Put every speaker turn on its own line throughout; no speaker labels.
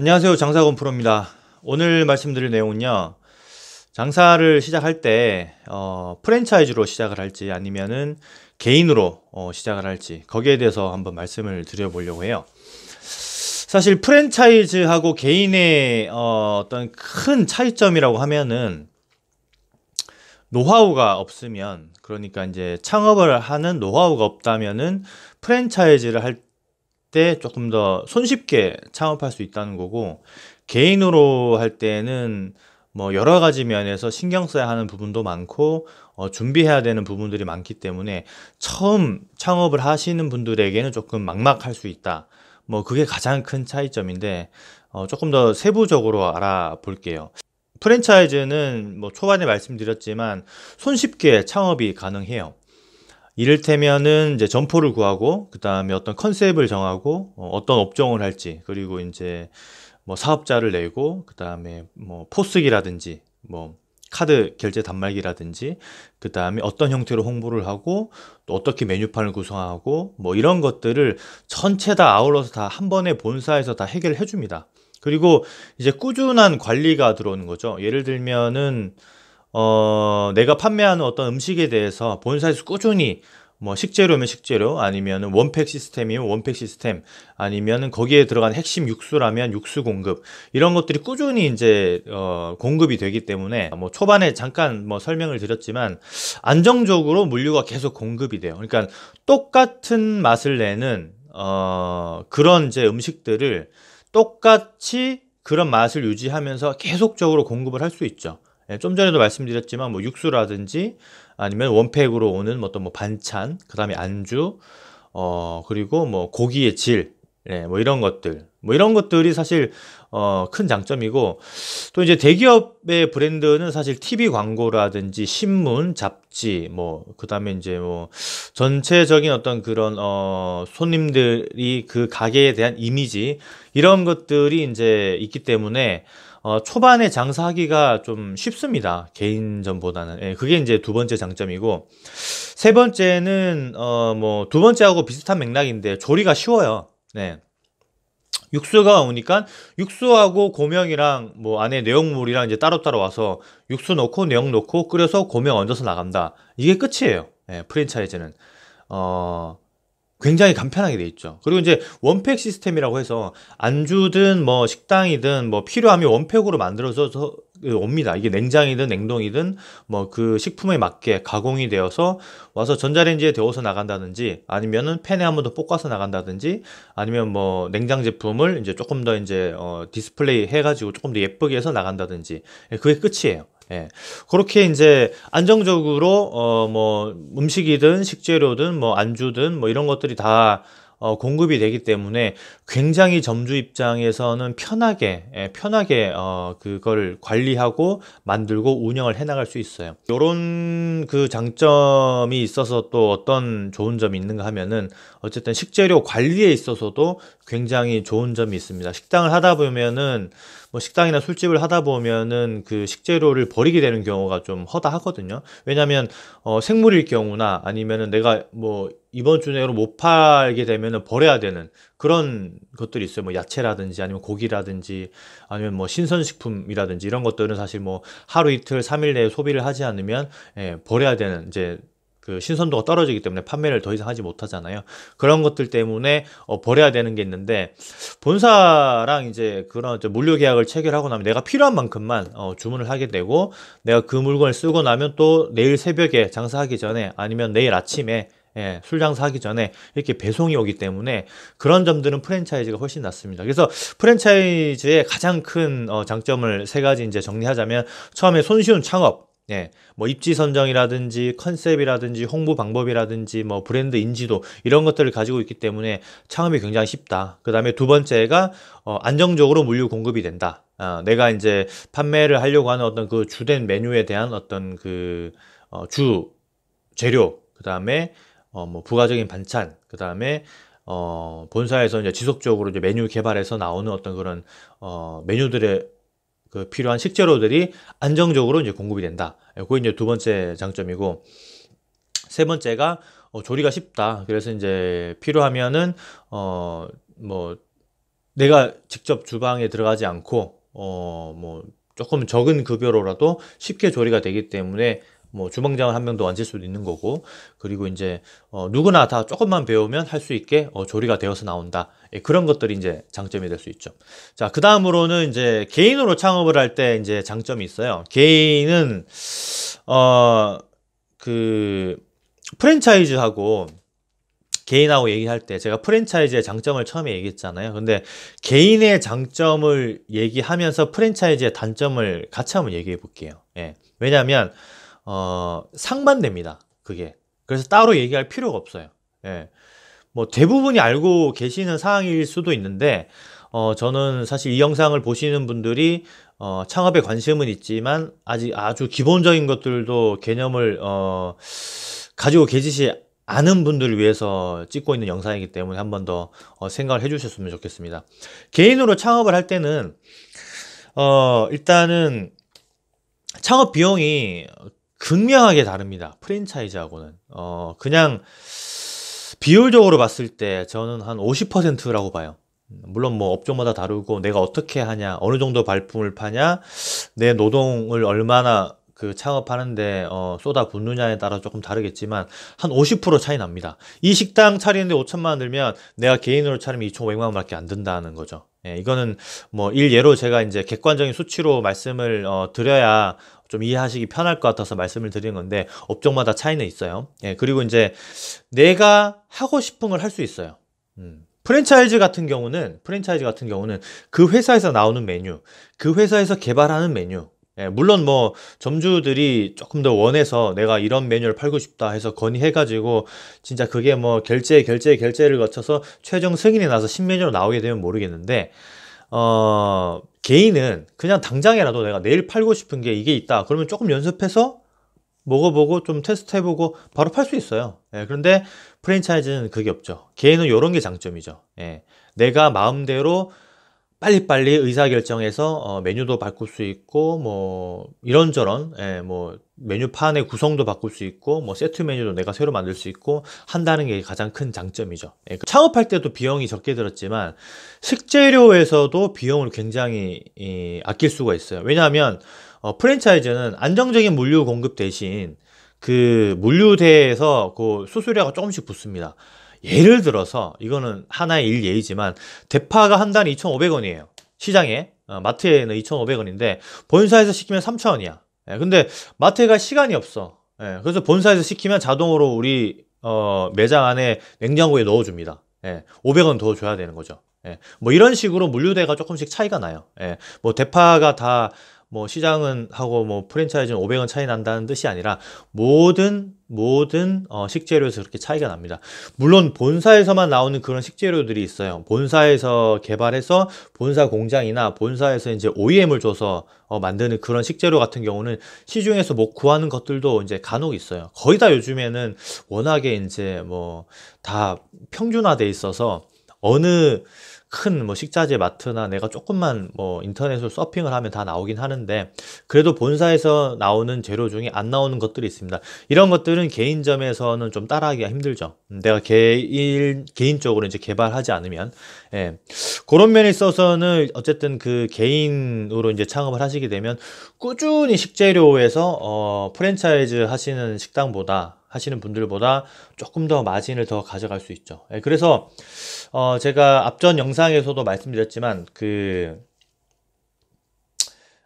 안녕하세요. 장사건 프로입니다. 오늘 말씀드릴 내용은요. 장사를 시작할 때 어, 프랜차이즈로 시작을 할지 아니면은 개인으로 어, 시작을 할지 거기에 대해서 한번 말씀을 드려보려고 해요. 사실 프랜차이즈하고 개인의 어, 어떤 큰 차이점이라고 하면은 노하우가 없으면 그러니까 이제 창업을 하는 노하우가 없다면은 프랜차이즈를 할때 조금 더 손쉽게 창업할 수 있다는 거고 개인으로 할 때는 뭐 여러 가지 면에서 신경 써야 하는 부분도 많고 어, 준비해야 되는 부분들이 많기 때문에 처음 창업을 하시는 분들에게는 조금 막막할 수 있다. 뭐 그게 가장 큰 차이점인데 어, 조금 더 세부적으로 알아볼게요. 프랜차이즈는 뭐 초반에 말씀드렸지만 손쉽게 창업이 가능해요. 이를테면은 이제 점포를 구하고 그다음에 어떤 컨셉을 정하고 어, 어떤 업종을 할지 그리고 이제 뭐 사업자를 내고 그다음에 뭐 포스기라든지 뭐 카드 결제 단말기라든지 그 다음에 어떤 형태로 홍보를 하고 또 어떻게 메뉴판을 구성하고 뭐 이런 것들을 전체 다 아울러서 다 한 번에 본사에서 다 해결해 줍니다. 그리고 이제 꾸준한 관리가 들어오는 거죠. 예를 들면은 어, 내가 판매하는 어떤 음식에 대해서 본사에서 꾸준히 뭐 식재료면 식재료 아니면 원팩 시스템이면 원팩 시스템 아니면 거기에 들어간 핵심 육수라면 육수 공급 이런 것들이 꾸준히 이제 어 공급이 되기 때문에 뭐 초반에 잠깐 뭐 설명을 드렸지만 안정적으로 물류가 계속 공급이 돼요 그러니까 똑같은 맛을 내는 어 그런 이제 음식들을 똑같이 그런 맛을 유지하면서 계속적으로 공급을 할 수 있죠 예, 좀 전에도 말씀드렸지만 뭐 육수라든지 아니면 원팩으로 오는 뭐 어떤 뭐 반찬, 그다음에 안주, 어 그리고 뭐 고기의 질, 네, 뭐 이런 것들, 뭐 이런 것들이 사실 어, 큰 장점이고 또 이제 대기업의 브랜드는 사실 TV 광고라든지 신문, 잡지, 뭐 그다음에 이제 뭐 전체적인 어떤 그런 어, 손님들이 그 가게에 대한 이미지 이런 것들이 이제 있기 때문에 어, 초반에 장사하기가 좀 쉽습니다. 개인전보다는. 예, 그게 이제 두 번째 장점이고 세 번째는 어, 뭐두 번째하고 비슷한 맥락인데 조리가 쉬워요. 네. 육수가 오니까 육수하고 고명이랑 뭐 안에 내용물이랑 이제 따로따로 와서 육수 넣고 내용 넣고 끓여서 고명 얹어서 나간다. 이게 끝이에요. 예, 프랜차이즈는. 어, 굉장히 간편하게 돼 있죠. 그리고 이제 원팩 시스템이라고 해서 안주든 뭐 식당이든 뭐 필요하면 원팩으로 만들어서 예, 옵니다. 이게 냉장이든 냉동이든 뭐 그 식품에 맞게 가공이 되어서 와서 전자레인지에 데워서 나간다든지 아니면은 팬에 한번더 볶아서 나간다든지 아니면 뭐 냉장 제품을 이제 조금 더 이제 어 디스플레이 해가지고 조금 더 예쁘게 해서 나간다든지 예, 그게 끝이에요. 예. 그렇게 이제 안정적으로 어뭐 음식이든 식재료든 뭐 안주든 뭐 이런 것들이 다 어, 공급이 되기 때문에 굉장히 점주 입장에서는 편하게 예, 편하게 어, 그걸 관리하고 만들고 운영을 해나갈 수 있어요. 이런 그 장점이 있어서 또 어떤 좋은 점이 있는가 하면은 어쨌든 식재료 관리에 있어서도 굉장히 좋은 점이 있습니다. 식당을 하다 보면은 뭐 식당이나 술집을 하다 보면은 그 식재료를 버리게 되는 경우가 좀 허다하거든요. 왜냐하면 어, 생물일 경우나 아니면은 내가 뭐 이번 주 내로 못 팔게 되면은 버려야 되는 그런 것들이 있어요. 뭐 야채라든지 아니면 고기라든지 아니면 뭐 신선식품이라든지 이런 것들은 사실 뭐 하루 이틀 삼일 내에 소비를 하지 않으면 예, 버려야 되는 이제 그 신선도가 떨어지기 때문에 판매를 더 이상 하지 못하잖아요. 그런 것들 때문에 어, 버려야 되는 게 있는데 본사랑 이제 그런 물류 계약을 체결하고 나면 내가 필요한 만큼만 어, 주문을 하게 되고 내가 그 물건을 쓰고 나면 또 내일 새벽에 장사하기 전에 아니면 내일 아침에 예, 술 장사하기 전에 이렇게 배송이 오기 때문에 그런 점들은 프랜차이즈가 훨씬 낫습니다. 그래서 프랜차이즈의 가장 큰 어, 장점을 세 가지 이제 정리하자면 처음에 손쉬운 창업 예, 뭐 입지 선정이라든지 컨셉이라든지 홍보 방법이라든지 뭐 브랜드 인지도 이런 것들을 가지고 있기 때문에 창업이 굉장히 쉽다. 그 다음에 두 번째가 어, 안정적으로 물류 공급이 된다. 아, 내가 이제 판매를 하려고 하는 어떤 그 주된 메뉴에 대한 어떤 그주 어, 재료, 그 다음에 어, 뭐 부가적인 반찬, 그 다음에 어, 본사에서 이제 지속적으로 이제 메뉴 개발해서 나오는 어떤 그런 어, 메뉴들의 그 필요한 식재료들이 안정적으로 이제 공급이 된다. 그게 이제 두 번째 장점이고 세 번째가 어, 조리가 쉽다. 그래서 이제 필요하면은 어 뭐 내가 직접 주방에 들어가지 않고 어 뭐 조금 적은 급여로라도 쉽게 조리가 되기 때문에 뭐 주방장을 한명도 앉을 수도 있는 거고 그리고 이제 어, 누구나 다 조금만 배우면 할 수 있게 어, 조리가 되어서 나온다 예, 그런 것들이 이제 장점이 될 수 있죠 자 그 다음으로는 이제 개인으로 창업을 할 때 이제 장점이 있어요 개인은 어 그 프랜차이즈하고 개인하고 얘기할 때 제가 프랜차이즈의 장점을 처음에 얘기했잖아요. 근데 개인의 장점을 얘기하면서 프랜차이즈의 단점을 같이 한번 얘기해 볼게요. 예. 왜냐하면 어, 상만 됩니다. 그게. 그래서 따로 얘기할 필요가 없어요. 예. 뭐 대부분이 알고 계시는 사항일 수도 있는데 어, 저는 사실 이 영상을 보시는 분들이 어, 창업에 관심은 있지만 아직 아주 기본적인 것들도 개념을 어, 가지고 계시지 않은 분들을 위해서 찍고 있는 영상이기 때문에 한 번더 어, 생각을 해주셨으면 좋겠습니다. 개인으로 창업을 할 때는 어, 일단은 창업 비용이 극명하게 다릅니다. 프랜차이즈하고는. 어, 그냥 비율적으로 봤을 때 저는 한 50%라고 봐요. 물론 뭐 업종마다 다르고 내가 어떻게 하냐, 어느 정도 발품을 파냐, 내 노동을 얼마나 그 창업하는데 어, 쏟아 붓느냐에 따라 조금 다르겠지만 한 50% 차이 납니다. 이 식당 차리는데 5천만 원 들면 내가 개인으로 차리면 2,500만 원밖에 안 든다는 거죠. 예, 이거는 뭐 일예로 제가 이제 객관적인 수치로 말씀을 어, 드려야 좀 이해하시기 편할 것 같아서 말씀을 드리는 건데 업종마다 차이는 있어요. 예, 그리고 이제 내가 하고 싶은 걸 할 수 있어요. 음. 프랜차이즈 같은 경우는 프랜차이즈 같은 경우는 그 회사에서 나오는 메뉴, 그 회사에서 개발하는 메뉴. 예, 물론 뭐 점주들이 조금 더 원해서 내가 이런 메뉴를 팔고 싶다 해서 건의해가지고 진짜 그게 뭐 결제 결제 결제를 거쳐서 최종 승인이 나서 신메뉴로 나오게 되면 모르겠는데 어 개인은 그냥 당장이라도 내가 내일 팔고 싶은 게 이게 있다 그러면 조금 연습해서 먹어보고 좀 테스트해보고 바로 팔 수 있어요 예, 그런데 프랜차이즈는 그게 없죠 개인은 이런 게 장점이죠 예, 내가 마음대로 빨리빨리 의사결정해서 어, 메뉴도 바꿀 수 있고 뭐 이런저런 예, 뭐 메뉴판의 구성도 바꿀 수 있고 뭐 세트 메뉴도 내가 새로 만들 수 있고 한다는 게 가장 큰 장점이죠 예, 그 창업할 때도 비용이 적게 들었지만 식재료에서도 비용을 굉장히 이, 아낄 수가 있어요 왜냐하면 어, 프랜차이즈는 안정적인 물류 공급 대신 그 물류대에서 그 수수료가 조금씩 붙습니다 예를 들어서 이거는 하나의 일예이지만 대파가 한 단에 2,500원이에요. 시장에 어, 마트에는 2,500원인데 본사에서 시키면 3,000원이야. 예, 근데 마트에 갈 시간이 없어. 예, 그래서 본사에서 시키면 자동으로 우리 어, 매장 안에 냉장고에 넣어줍니다. 예, 500원 더 줘야 되는 거죠. 예, 뭐 이런 식으로 물류대가 조금씩 차이가 나요. 예, 뭐 대파가 다뭐 시장은 하고 뭐 프랜차이즈는 500원 차이 난다는 뜻이 아니라 모든 모든 어, 식재료에서 그렇게 차이가 납니다. 물론 본사에서만 나오는 그런 식재료들이 있어요. 본사에서 개발해서 본사 공장이나 본사에서 이제 OEM을 줘서 어, 만드는 그런 식재료 같은 경우는 시중에서 못 뭐 구하는 것들도 이제 간혹 있어요. 거의 다 요즘에는 워낙에 이제 뭐 다 평준화돼 있어서 어느 큰 뭐 식자재 마트나 내가 조금만 뭐 인터넷으로 서핑을 하면 다 나오긴 하는데 그래도 본사에서 나오는 재료 중에 안 나오는 것들이 있습니다. 이런 것들은 개인점에서는 좀 따라하기가 힘들죠. 내가 개인 개인적으로 이제 개발하지 않으면 예. 그런 면에 있어서는 어쨌든 그 개인으로 이제 창업을 하시게 되면 꾸준히 식재료에서 어 프랜차이즈 하시는 식당보다 하시는 분들보다 조금 더 마진을 더 가져갈 수 있죠. 예, 그래서 어 제가 앞전 영상에서도 말씀드렸지만 그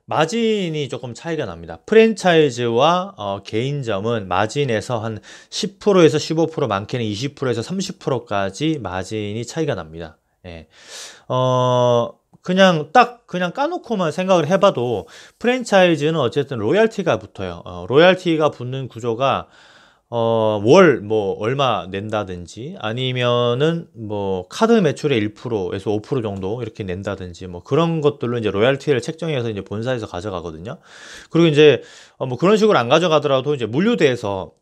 마진이 조금 차이가 납니다. 프랜차이즈와 어, 개인점은 마진에서 한 10%에서 15% 많게는 20%에서 30%까지 마진이 차이가 납니다. 예. 어, 그냥 딱 그냥 까놓고만 생각을 해봐도 프랜차이즈는 어쨌든 로얄티가 붙어요. 어, 로얄티가 붙는 구조가 어, 월 뭐 얼마 낸다든지 아니면은 뭐 카드 매출의 1%에서 5% 정도 이렇게 낸다든지 뭐 그런 것들로 이제 로얄티를 책정해서 이제 본사에서 가져가거든요. 그리고 이제 어, 뭐 그런 식으로 안 가져가더라도 이제 물류대에서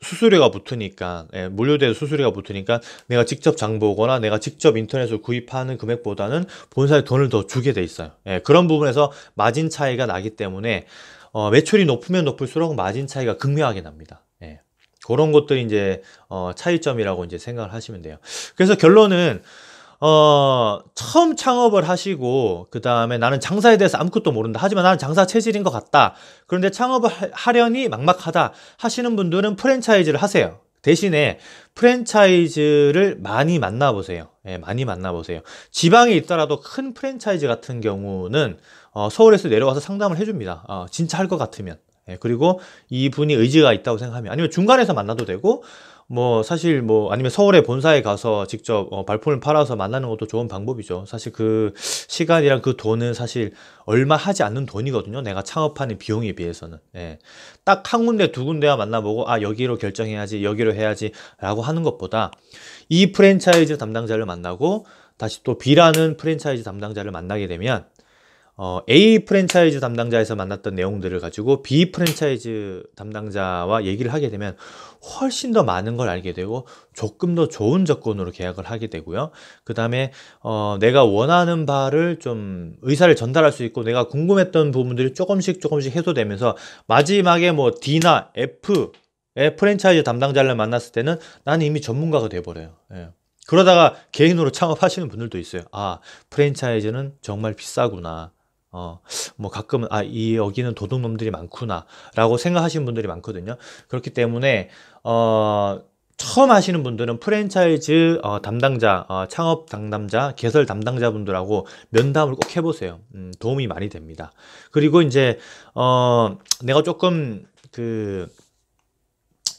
수수료가 붙으니까 예, 물류대 에서 수수료가 붙으니까 내가 직접 장보거나 내가 직접 인터넷으로 구입하는 금액보다는 본사에 돈을 더 주게 돼 있어요 예, 그런 부분에서 마진 차이가 나기 때문에 어, 매출이 높으면 높을수록 마진 차이가 극명하게 납니다 그런 것들이 이제 어, 차이점이라고 이제 생각을 하시면 돼요. 그래서 결론은 어, 처음 창업을 하시고, 그 다음에 나는 장사에 대해서 아무것도 모른다. 하지만 나는 장사 체질인 것 같다. 그런데 창업을 하려니 막막하다. 하시는 분들은 프랜차이즈를 하세요. 대신에 프랜차이즈를 많이 만나보세요. 예, 많이 만나보세요. 지방에 있더라도 큰 프랜차이즈 같은 경우는 어, 서울에서 내려와서 상담을 해줍니다. 어, 진짜 할 것 같으면. 예, 그리고 이분이 의지가 있다고 생각하면 아니면 중간에서 만나도 되고 뭐 사실 뭐 아니면 서울의 본사에 가서 직접 어 발품을 팔아서 만나는 것도 좋은 방법이죠. 사실 그 시간이랑 그 돈은 사실 얼마 하지 않는 돈이거든요. 내가 창업하는 비용에 비해서는. 예. 딱 한 군데 두 군데와 만나보고 아 여기로 결정해야지 여기로 해야지라고 하는 것보다 이 프랜차이즈 담당자를 만나고 다시 또 B라는 프랜차이즈 담당자를 만나게 되면 어, A 프랜차이즈 담당자에서 만났던 내용들을 가지고 B 프랜차이즈 담당자와 얘기를 하게 되면 훨씬 더 많은 걸 알게 되고 조금 더 좋은 조건으로 계약을 하게 되고요. 그 다음에 어, 내가 원하는 바를 좀 의사를 전달할 수 있고 내가 궁금했던 부분들이 조금씩 조금씩 해소되면서 마지막에 뭐 D나 F 의 프랜차이즈 담당자를 만났을 때는 나는 이미 전문가가 돼버려요. 예. 그러다가 개인으로 창업하시는 분들도 있어요. 아, 프랜차이즈는 정말 비싸구나. 어, 뭐 가끔은, 아, 이 여기는 도둑놈들이 많구나, 라고 생각하시는 분들이 많거든요. 그렇기 때문에, 어, 처음 하시는 분들은 프랜차이즈 어, 담당자, 어, 창업 담당자, 개설 담당자분들하고 면담을 꼭 해보세요. 음, 도움이 많이 됩니다. 그리고 이제, 어, 내가 조금 그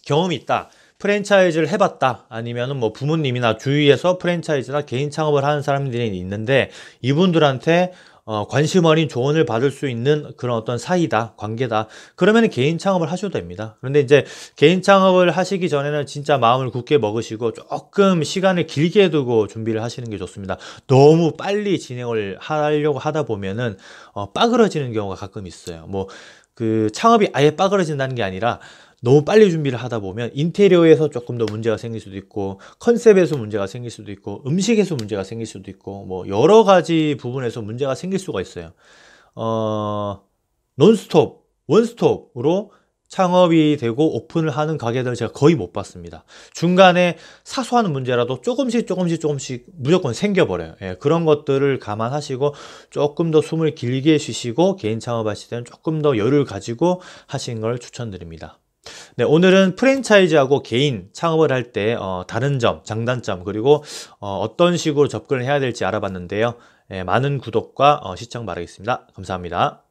경험이 있다. 프랜차이즈를 해봤다 아니면은 뭐 부모님이나 주위에서 프랜차이즈나 개인 창업을 하는 사람들이 있는데 이분들한테 어, 관심 어린 조언을 받을 수 있는 그런 어떤 사이다, 관계다. 그러면 개인 창업을 하셔도 됩니다. 그런데 이제 개인 창업을 하시기 전에는 진짜 마음을 굳게 먹으시고 조금 시간을 길게 두고 준비를 하시는 게 좋습니다. 너무 빨리 진행을 하려고 하다 보면은 어, 빠그러지는 경우가 가끔 있어요. 뭐 그 창업이 아예 빠그러진다는 게 아니라 너무 빨리 준비를 하다 보면 인테리어에서 조금 더 문제가 생길 수도 있고 컨셉에서 문제가 생길 수도 있고 음식에서 문제가 생길 수도 있고 뭐 여러 가지 부분에서 문제가 생길 수가 있어요. 어, 논스톱, 원스톱으로 창업이 되고 오픈을 하는 가게들 제가 거의 못 봤습니다. 중간에 사소한 문제라도 조금씩 조금씩 조금씩 무조건 생겨버려요. 예, 그런 것들을 감안하시고 조금 더 숨을 길게 쉬시고 개인 창업하실 때는 조금 더 여유를 가지고 하신걸 추천드립니다. 네, 오늘은 프랜차이즈하고 개인 창업을 할 때 어, 다른 점, 장단점 그리고 어, 어떤 식으로 접근을 해야 될지 알아봤는데요. 네, 많은 구독과 어, 시청 바라겠습니다. 감사합니다.